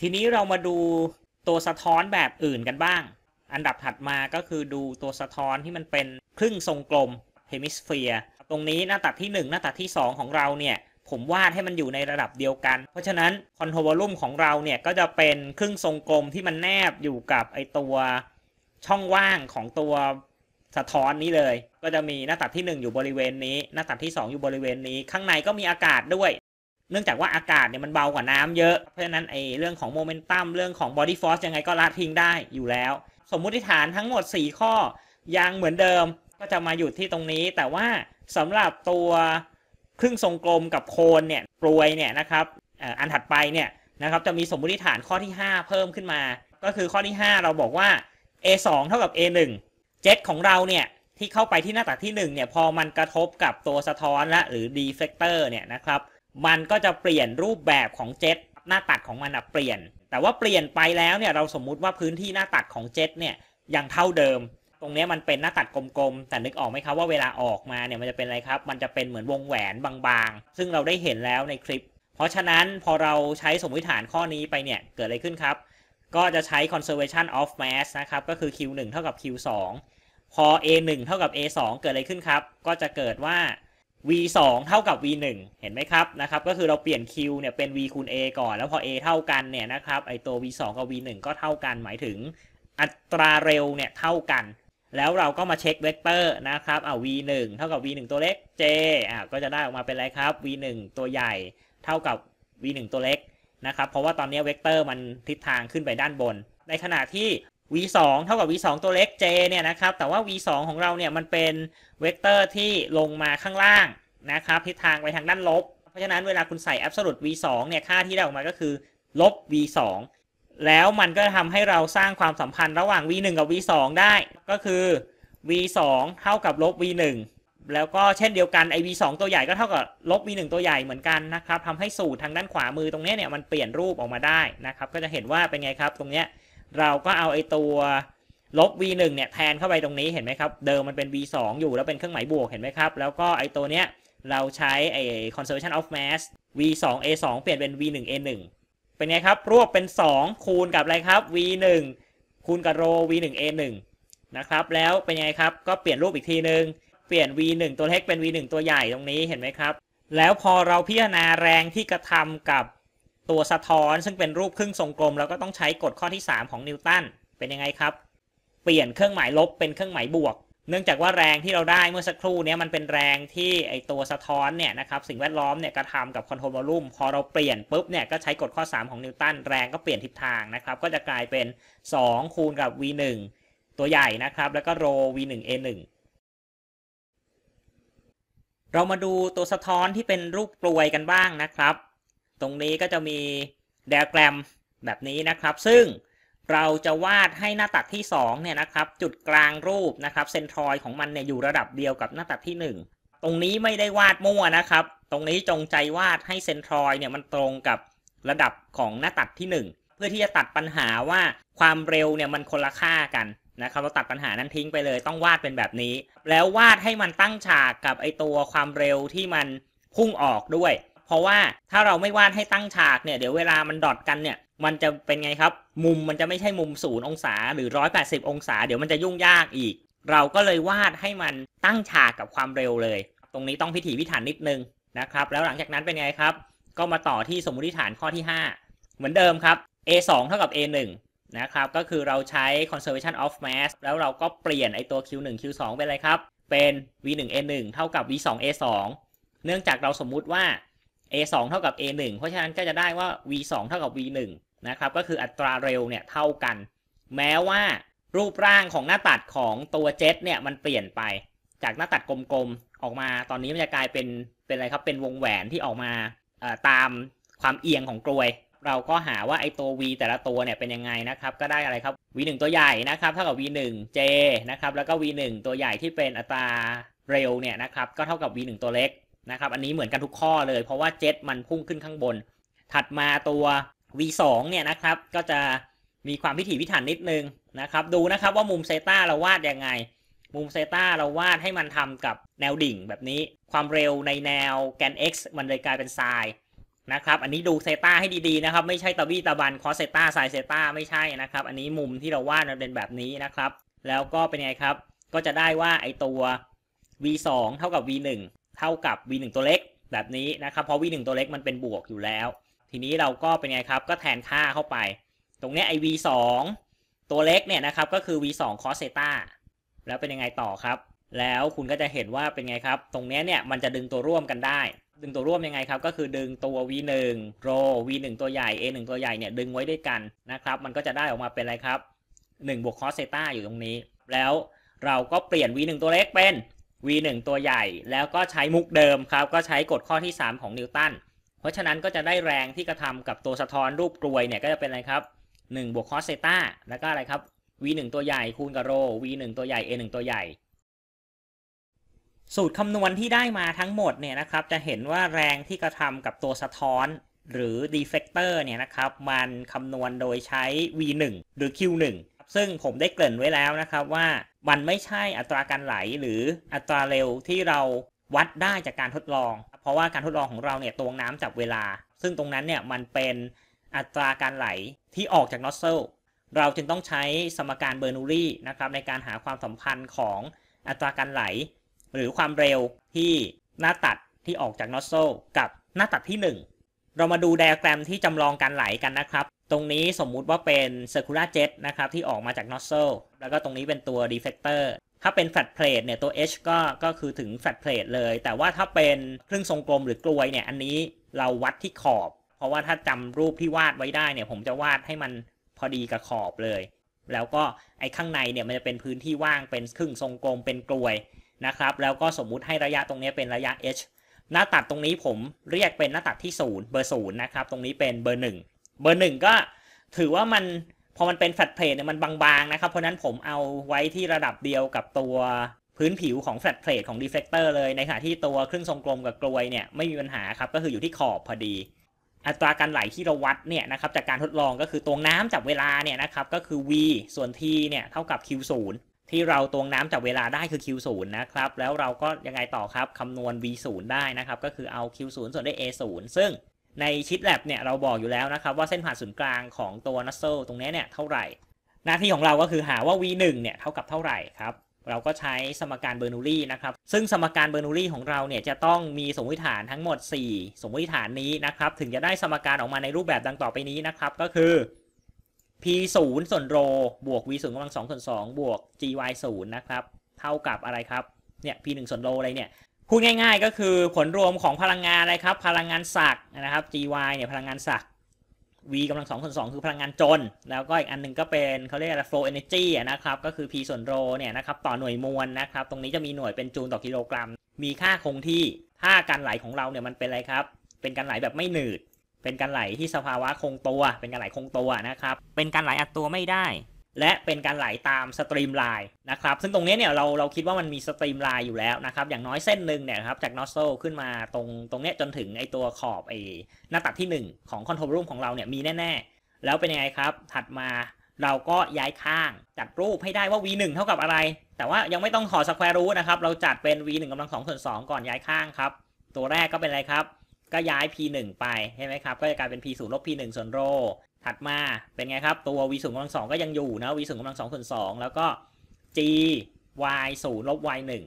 ทีนี้เรามาดูตัวสะท้อนแบบอื่นกันบ้าง อันดับถัดมาก็คือดูตัวสะท้อนที่มันเป็นครึ่งทรงกลมเฮมิสเฟียร์ตรงนี้หน้าตัดที่ 1 หน้าตัดที่ 2 ของเราเนี่ยผมวาดให้มันอยู่ในระดับเดียวกัน เพราะฉะนั้นคอนโทรวอลุ่มของเราเนี่ยก็จะเป็นครึ่งทรงกลมที่มันแนบอยู่กับไอตัวช่องว่างของตัวสะท้อนนี้เลย ก็จะมีหน้าตัดที่ 1 อยู่บริเวณนี้ หน้าตัดที่ 2 อยู่บริเวณนี้ข้างในก็มีอากาศด้วยเนื่องจากว่าอากาศเนี่ยมันเบากว่าน้ำเยอะ เพราะฉะนั้นไอ้เรื่องของโมเมนตัมเรื่องของบอดี้ฟอร์สยังไงก็ลดทิ้งได้อยู่แล้ว สมมุติฐานทั้งหมด 4 ข้อยังเหมือนเดิมก็จะมาหยุดที่ตรงนี้ แต่ว่าสำหรับตัวครึ่งทรงกลมกับโคนเนี่ยปลวยเนี่ยนะครับอันถัดไปเนี่ยนะครับจะมีสมมุติฐานข้อที่ 5 เพิ่มขึ้นมา ก็คือข้อที่ 5 เราบอกว่า a 2เท่ากับ a 1เจ็ตของเราเนี่ยที่เข้าไปที่หน้าตัดที่ 1เนี่ยพอมันกระทบกับตัวสะท้อนละหรือ deflector เนี่ยนะครับมันก็จะเปลี่ยนรูปแบบของเจ็ตหน้าตัดของมันอะเปลี่ยน แต่ว่าเปลี่ยนไปแล้วเนี่ยเราสมมุติว่าพื้นที่หน้าตัดของเจ็ตเนี่ยยังเท่าเดิม ตรงนี้มันเป็นหน้าตัดกลมๆ แต่นึกออกไหมครับว่าเวลาออกมาเนี่ยมันจะเป็นอะไรครับ มันจะเป็นเหมือนวงแหวนบางๆ ซึ่งเราได้เห็นแล้วในคลิป เพราะฉะนั้นพอเราใช้สมมติฐานข้อนี้ไปเนี่ยเกิดอะไรขึ้นครับ ก็จะใช้ conservation of mass นะครับก็คือ q1 เท่ากับ q2 พอ a1 เท่ากับ a2 เกิดอะไรขึ้นครับ ก็จะเกิดว่า v 2เท่ากับ v 1เห็นไหมครับนะครับ ก็คือเราเปลี่ยน q เนี่ยเป็น v คูณ a ก่อน แล้วพอ a เท่ากันเนี่ยนะครับ ไอตัว v 2กับ v 1ก็เท่ากัน หมายถึงอัตราเร็วเนี่ยเท่ากัน แล้วเราก็มาเช็คเวกเตอร์นะครับ อ่า v 1เท่ากับ v 1ตัวเล็ก j อ่าก็จะได้ออกมาเป็นอะไรครับ v 1ตัวใหญ่เท่ากับ v 1ตัวเล็กนะครับ เพราะว่าตอนนี้เวกเตอร์มันทิศทางขึ้นไปด้านบน ในขณะที่ v 2เท่ากับ v 2ตัวเล็ก j เนี่ยนะครับแต่ว่า v 2ของเราเนี่ยมันเป็นเวกเตอร์ที่ลงมาข้างล่างนะครับทิศทางไปทางด้านลบเพราะฉะนั้นเวลาคุณใส่ absolute v 2เนี่ยค่าที่ได้ออกมาก็คือลบ v 2แล้วมันก็ทำให้เราสร้างความสัมพันธ์ระหว่าง v 1กับ v 2ได้ก็คือ v 2เท่ากับลบ v 1แล้วก็เช่นเดียวกันไอ v 2ตัวใหญ่ก็เท่ากับลบ v 1ตัวใหญ่เหมือนกันนะครับทำให้สูตรทางด้านขวามือตรงนี้เนี่ยมันเปลี่ยนรูปออกมาได้นะครับก็จะเห็นว่าเป็นไงครับตรงเนี้ยเราก็เอาไอตัวลบ v1 เนี่ยแทนเข้าไปตรงนี้เห็นไหมครับเดิมมันเป็น v2 อยู่แล้วเป็นเครื่องหมายบวกเห็นไหมครับ แล้วก็ไอตัวเนี้ย เราใช้ไอ conservation of mass v2 a2 เปลี่ยนเป็น v1 a1 เป็นไงครับ รวบเป็น 2 คูณกับอะไรครับ v1 คูณกับโร v1 a1 นะครับแล้วเป็นไงครับก็เปลี่ยนรูปอีกทีนึง เปลี่ยน v1 ตัวเล็กเป็น v1 ตัวใหญ่ตรงนี้เห็นไหมครับ แล้วพอเราพิจารณาแรงที่กระทำกับตัวสะท้อนซึ่งเป็นรูปครึ่งทรงกลมแล้วก็ต้องใช้กฎข้อที่ 3 ของนิวตันเป็นยังไงครับ เปลี่ยนเครื่องหมายลบเป็นเครื่องหมายบวกเนื่องจากว่าแรงที่เราได้เมื่อสักครู่นี้มันเป็นแรงที่ไอตัวสะท้อนเนี่ยนะครับสิ่งแวดล้อมเนี่ยกระทำกับคอนโทรลวอลุ่มพอเราเปลี่ยนปุ๊บเนี่ยก็ใช้กฎข้อ 3 ของนิวตันแรงก็เปลี่ยนทิศทางนะครับ ก็จะกลายเป็น 2 คูณกับ v 1ตัวใหญ่นะครับแล้วก็โร v 1 a 1เรามาดูตัวสะท้อนที่เป็นรูปกลวยกันบ้างนะครับรงนี้ก็จะมีเดอะแกรมแบบนี้นะครับ ซึ่งเราจะวาดให้หน้าตัดที่2เนี่ยนะครับ จุดกลางรูปนะครับเซนทรอยของมันเนี่ยอยู่ระดับเดียวกับหน้าตัดที่ 1 ตรงนี้ไม่ได้วาดมั่วนะครับ ตรงนี้จงใจวาดให้เซนทรอยเนี่ยมันตรงกับระดับของหน้าตัดที่ 1 เพื่อที่จะตัดปัญหาว่าความเร็วเนี่ยมันคนละค่ากันนะครับเราตัดปัญหานั้นทิ้งไปเลย ต้องวาดเป็นแบบนี้ แล้ววาดให้มันตั้งฉากกับไอตัวความเร็วที่มันพุ่งออกด้วยเพราะว่าถ้าเราไม่วาดให้ตั้งฉากเนี่ยเดี๋ยวเวลามันดอทกันเนี่ยมันจะเป็นไงครับ มุมมันจะไม่ใช่มุมศูนย์องศาหรือ 180 องศา เดี๋ยวมันจะยุ่งยากอีก เราก็เลยวาดให้มันตั้งฉากกับความเร็วเลย ตรงนี้ต้องพิถีพิถันนิดนึงนะครับแล้วหลังจากนั้นเป็นไงครับก็มาต่อที่สมมติฐานข้อที่ 5 เหมือนเดิมครับ a 2เท่ากับ a 1นะครับก็คือเราใช้ conservation of mass แล้วเราก็เปลี่ยนไอตัว q 1 q 2เป็นอะไรครับเป็น v 1 a 1เท่ากับ v 2 a 2เนื่องจากเราสมมุติว่า a 2เท่ากับ a 1เพราะฉะนั้นก็จะได้ว่า v 2เท่ากับ v 1นะครับ ก็คืออัตราเร็วเนี่ยเท่ากัน แม้ว่า รูปร่างของหน้าตัดของตัวเจ็ตเนี่ย มันเปลี่ยนไปจากหน้าตัดกลมๆออกมา ตอนนี้มันจะกลายเป็นเป็นอะไรครับ เป็นวงแหวนที่ออกมาตามความเอียงของกลวย เราก็หาว่าไอตัว v แต่ละตัวเนี่ย เป็นยังไงนะครับ ก็ได้อะไรครับ v 1ตัวใหญ่นะครับ เท่ากับ v 1j นะครับ แล้วก็ v 1ตัวใหญ่ที่เป็นอัตราเร็วเนี่ยนะครับ ก็เท่ากับ v 1ตัวเล็กนะครับอันนี้เหมือนกันทุกข้อเลยเพราะว่าเจ็ตมันพุ่งขึ้นข้างบน ถัดมาตัว v2 เนี่ยนะครับก็จะมีความพิถีพิถันนิดนึงนะครับดูนะครับว่ามุมเซต้าเราวาดยังไงมุมเซต้าเราวาดให้มันทำกับแนวดิ่งแบบนี้ความเร็วในแนวแกน x มันเลยกลายเป็นไซน์นะครับอันนี้ดูเซต้าให้ดีๆนะครับ ไม่ใช่ตะวีตะบันคอเซต้าไซเซต้าไม่ใช่นะครับอันนี้มุมที่เราวาดมันเป็นแบบนี้นะครับ แล้วก็เป็นไงครับก็จะได้ว่าไอตัว v 2เท่ากับ v 1เท่ากับ v1 ตัวเล็กแบบนี้นะครับเพราะ v1 ตัวเล็กมันเป็นบวกอยู่แล้ว ทีนี้เราก็เป็นไงครับก็แทนค่าเข้าไป ตรงนี้ไอ้ v2 ตัวเล็กเนี่ยนะครับก็คือ v2 cos เซต้าแล้วเป็นยังไงต่อครับ แล้วคุณก็จะเห็นว่าเป็นไงครับ ตรงนี้เนี่ยมันจะดึงตัวร่วมกันได้ ดึงตัวร่วมยังไงครับ ก็คือดึงตัว v1 r o v1 ตัวใหญ่ a1 ตัวใหญ่เนี่ยดึงไว้ด้วยกันนะครับมันก็จะได้ออกมาเป็นอะไรครับ1บวก cos เซต้าอยู่ตรงนี้ แล้วเราก็เปลี่ยน v1 ตัวเล็กเป็น v1 ตัวใหญ่ แล้วก็ใช้มุกเดิมครับ ก็ใช้กฎข้อที่ 3 ของนิวตัน เพราะฉะนั้นก็จะได้แรงที่กระทำกับตัวสะท้อนรูปกลวยเนี่ยก็จะเป็นอะไรครับ 1บวกคอสเซต้า แล้วก็อะไรครับ v1 ตัวใหญ่ คูณกับโร v1 ตัวใหญ่ a1 ตัวใหญ่ สูตรคำนวณที่ได้มาทั้งหมดเนี่ยนะครับ จะเห็นว่าแรงที่กระทำกับตัวสะท้อนหรือ deflector เนี่ยนะครับ มันคำนวณโดยใช้ v1 หรือ q1 ซึ่งผมได้เกริ่นไว้แล้วนะครับว่ามันไม่ใช่อัตราการไหลหรืออัตราเร็วที่เราวัดได้จากการทดลอง เพราะว่าการทดลองของเราเนี่ยตวงน้ำจับ เวลา ซึ่งตรงนั้นเนี่ยมันเป็นอัตราการไหลที่ออกจากนอสเซลเราจึงต้องใช้สมการเบอร์นูรีนะครับในการหาความสัมพันธ์ของอัตราการไหล หรือความเร็วที่หน้าตัดที่ออกจากนอสโซกับหน้าตัดที่ 1 เรามาดูไดอะแกรมที่จำลองการไหลกันนะครับตรงนี้สมมุติว่าเป็น Circular Jet นะครับ ที่ออกมาจาก Nozzle แล้วก็ตรงนี้เป็นตัว Deflector ถ้าเป็นแฟลตเพลทเนี่ย ตัว H ก็ก็คือถึงแฟลตเพลทเลย แต่ว่าถ้าเป็นครึ่งทรงกลมหรือกลวยเนี่ย อันนี้เราวัดที่ขอบ เพราะว่าถ้าจำรูปที่วาดไว้ได้เนี่ย ผมจะวาดให้มันพอดีกับขอบเลย แล้วก็ ไอ้ข้างในเนี่ย มันจะเป็นพื้นที่ว่างเป็นครึ่งทรงกลมเป็นกลวยนะครับแล้วก็สมมุติให้ระยะตรงนี้เป็นระยะ h หน้าตัดตรงนี้ผมเรียกเป็นหน้าตัดที่0เบอร์0นะครับตรงนี้เป็นเบอร์1เบอร์หนึ่งก็ถือว่ามัน พอมันเป็นแฟลตเพลทเนี่ยมันบางๆ นะครับเพราะนั้นผมเอาไว้ที่ระดับเดียวกับตัวพื้นผิวของแฟลตเพลทของดีเฟกเตอร์เลย ในขณะที่ตัวเครื่องทรงกลมกับกลวยเนี่ยไม่มีปัญหาครับ ก็คืออยู่ที่ขอบพอดี อัตราการไหลที่เราวัดเนี่ยนะครับจากการทดลองก็คือตวงน้ำจับเวลาเนี่ยนะครับก็คือ v ส่วน t เนี่ยเท่ากับ q 0ที่เราตวงน้ำจับเวลาได้คือ q 0นะครับแล้วเราก็ยังไงต่อครับคำนวณ v 0ได้นะครับก็คือเอา q 0ส่วนด้วย a 0ซึ่งในชิดแลบเนี่ยเราบอกอยู่แล้วนะครับว่าเส้นผ่านศูนย์กลางของตัวนัสเซลตรงนี้เนี่ยเท่าไหร่ หน้าที่ของเราก็คือหาว่า v 1เนี่ยเท่ากับเท่าไหร่ครับเราก็ใช้สมการเบอร์นูลีนะครับซึ่งสมการเบอร์นูลีของเราเนี่ยจะต้องมีสมมติฐานทั้งหมด 4 สมมติฐานนี้นะครับถึงจะได้สมการออกมาในรูปแบบดังต่อไปนี้นะครับก็คือ p 0ส่วนโรบวก v 0กำลัง2ส่วน2บวก g y 0นะครับเท่ากับอะไรครับเนี่ย p 1ส่วนโรอะไรเนี่ยพูดง่ายๆ ก็คือผลรวมของพลังงานอะไรครับ พลังงานศักนะครับ gy เนี่ยพลังงานศัก v กำลังสองส่วนสองคือพลังงานจน แล้วก็อีกอันหนึ่งก็เป็นเขาเรียกอะไร flow energy นะครับ ก็คือ p ส่วนโรเนี่ยนะครับ ต่อหน่วยมวลนะครับ ตรงนี้จะมีหน่วยเป็นจูลต่อกิโลกรัม มีค่าคงที่ถ้าการไหลของเราเนี่ยมันเป็นอะไรครับ เป็นการไหลแบบไม่หนืด เป็นการไหลที่สภาวะคงตัว เป็นการไหลคงตัวนะครับเป็นการไหลอัดตัวไม่ได้และเป็นการไหลาตามสตรีมไลน์นะครับ ซึ่งตรงนี้เนี่ยเราเราคิดว่ามันมีสตรีมไลน์อยู่แล้วนะครับ อย่างน้อยเส้นหนึ่งเนี่ยครับจากนอสโซขึ้นมาตรงตรงเนี้ยจนถึงไอตัวขอบไอหน้าตัดที่ 1 ของคอนโทรลรูมของเราเนี่ยมีแน่ๆ แล้วเป็นยังไงครับถัดมาเราก็ย้ายข้างจัดรูปให้ได้ว่า v1 เท่ากับอะไร แต่ว่ายังไม่ต้องขอสแควรูทนะครับ เราจัดเป็น v1 กำลัง2ส่วน2ก่อนย้ายข้างครับตัวแรกก็เป็นอะไรครับ ก็ย้าย p1 ไปใช่ไหมครับก็จะกลายเป็น p0 ลบ p1 ส่วนโรถัดมาเป็นไงครับตัว v ศูนย์กำลังสองก็ยังอยู่นะ v ศูนย์กำลังสองส่วนสองแล้วก็ g y ศูนย์ลบ y หนึ่ง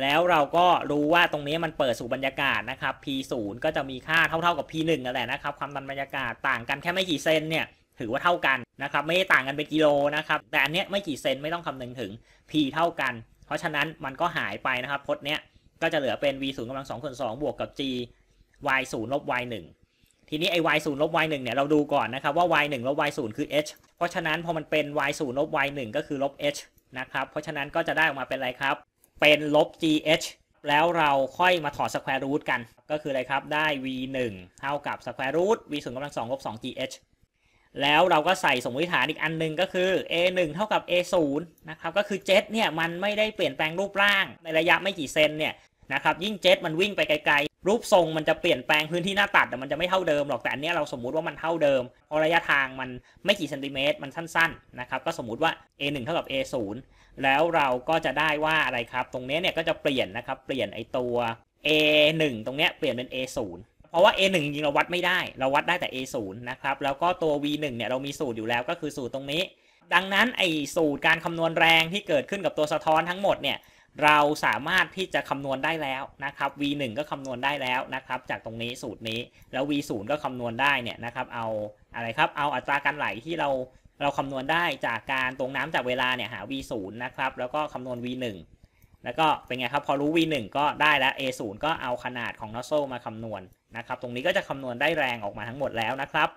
แล้วเราก็รู้ว่าตรงนี้มันเปิดสู่บรรยากาศนะครับ p ศูนย์ก็จะมีค่าเท่าๆกับ p หนึ่งนั่นแหละนะครับความดันบรรยากาศต่างกันแค่ไม่กี่เซนเนี่ยถือว่าเท่ากันนะครับไม่ได้ต่างกันเป็นกิโลนะครับแต่อันเนี้ยไม่กี่เซนไม่ต้องคำนึงถึง p เท่ากัน เพราะฉะนั้นมันก็หายไปนะครับพจน์เนี้ยก็จะเหลือเป็น v ศูนย์กำลังสองส่วนสองบวกกับ g y ศูนย์ลบ y หนึ่งทีนี้ไอ้ y ศูนย์ลบ y 1เนี่ยเราดูก่อนนะครับ ว่า y 1ลบ y 0คือ h เพราะฉะนั้นพอมันเป็น y 0ลบ y 1ก็คือลบ h นะครับเพราะฉะนั้นก็จะได้ออกมาเป็นอะไรครับ เป็นลบ gh แล้วเราค่อยมาถอดสแควร์รูทกันก็คืออะไรครับ ได้ v 1เท่ากับสแควร์รูท v 0กำลังสองลบ2 gh แล้วเราก็ใส่สมมติฐานอีกอันหนึ่งก็คือ a 1เท่ากับ a 0นะครับก็คือเจ็เนี่ยมันไม่ได้เปลี่ยนแปลงรูปร่างในระยะไม่กี่เซนเนี่ยนะครับยิ่งเมันวิ่งไปไกลรูปทรงมันจะเปลี่ยนแปลงพื้นที่หน้าตัดแต่มันจะไม่เท่าเดิมหรอกแต่อันนี้เราสมมุติว่ามันเท่าเดิมเพราะระยะทางมันไม่กี่เซนติเมตรมันสั้นๆนะครับก็สมมุติว่า a 1เท่ากับ a 0แล้วเราก็จะได้ว่าอะไรครับ ตรงนี้เนี่ยก็จะเปลี่ยนนะครับเปลี่ยนไอตัว a 1ตรงนี้เปลี่ยนเป็น a 0พราะว่า A1 จริงเราวัดไม่ได้เราวัดได้แต่ A0 นะครับแล้วก็ตัว V1 เนี่ยเรามีสูตรอยู่แล้วก็คือสูตรตรงนี้ ดังนั้นไอสูตรการคำนวณแรงที่เกิดขึ้นกับตัวสะท้อนทั้งหมดเนี่ยเราสามารถที่จะคำนวณได้แล้วนะครับ v 1ก็คำนวณได้แล้วนะครับ จากตรงนี้สูตรนี้แล้ว v 0ก็คำนวณได้เนี่ยนะครับเอาอะไรครับ เอาอัตราการไหลที่เราเราคำนวณได้จากการตรงน้ำจากเวลาเนี่ยหา v 0นะครับแล้วก็คำนวณ v 1แล้วก็เป็นไงครับ พอรู้ v 1ก็ได้แล้ว a 0ก็เอาขนาดของนอสโซมาคำนวณนะครับตรงนี้ก็จะคำนวณได้แรงออกมาทั้งหมดแล้วนะครับ